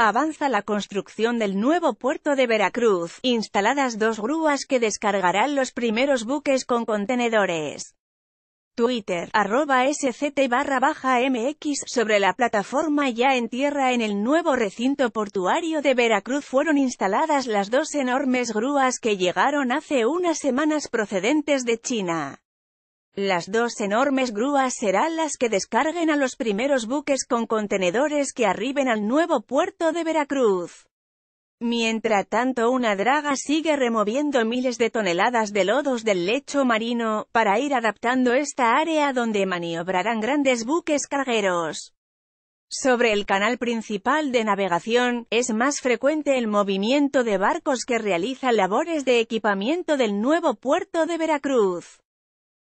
Avanza la construcción del nuevo puerto de Veracruz, instaladas dos grúas que descargarán los primeros buques con contenedores. Twitter, arroba sct barra baja mx sobre la plataforma ya en tierra en el nuevo recinto portuario de Veracruz fueron instaladas las dos enormes grúas que llegaron hace unas semanas procedentes de China. Las dos enormes grúas serán las que descarguen a los primeros buques con contenedores que arriben al nuevo puerto de Veracruz. Mientras tanto una draga sigue removiendo miles de toneladas de lodos del lecho marino, para ir adaptando esta área donde maniobrarán grandes buques cargueros. Sobre el canal principal de navegación, es más frecuente el movimiento de barcos que realizan labores de equipamiento del nuevo puerto de Veracruz.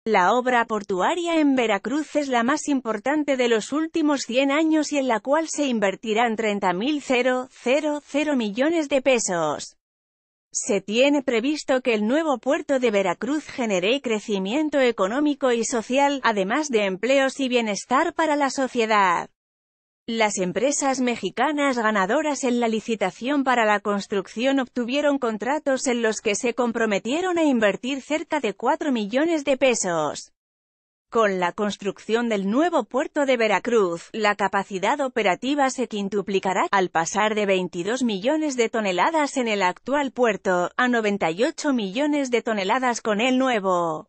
La obra portuaria en Veracruz es la más importante de los últimos 100 años y en la cual se invertirán 30.000 millones de pesos. Se tiene previsto que el nuevo puerto de Veracruz genere crecimiento económico y social, además de empleos y bienestar para la sociedad. Las empresas mexicanas ganadoras en la licitación para la construcción obtuvieron contratos en los que se comprometieron a invertir cerca de 4 millones de pesos. Con la construcción del nuevo puerto de Veracruz, la capacidad operativa se quintuplicará, al pasar de 22 millones de toneladas en el actual puerto, a 98 millones de toneladas con el nuevo.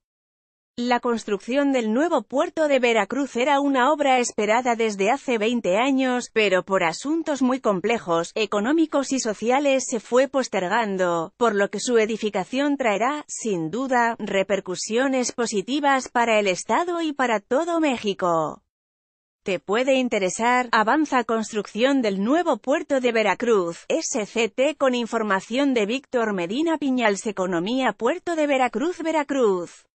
La construcción del nuevo puerto de Veracruz era una obra esperada desde hace 20 años, pero por asuntos muy complejos, económicos y sociales se fue postergando, por lo que su edificación traerá, sin duda, repercusiones positivas para el Estado y para todo México. Te puede interesar, avanza construcción del nuevo puerto de Veracruz, SCT con información de Víctor Medina Piñals Economía Puerto de Veracruz Veracruz.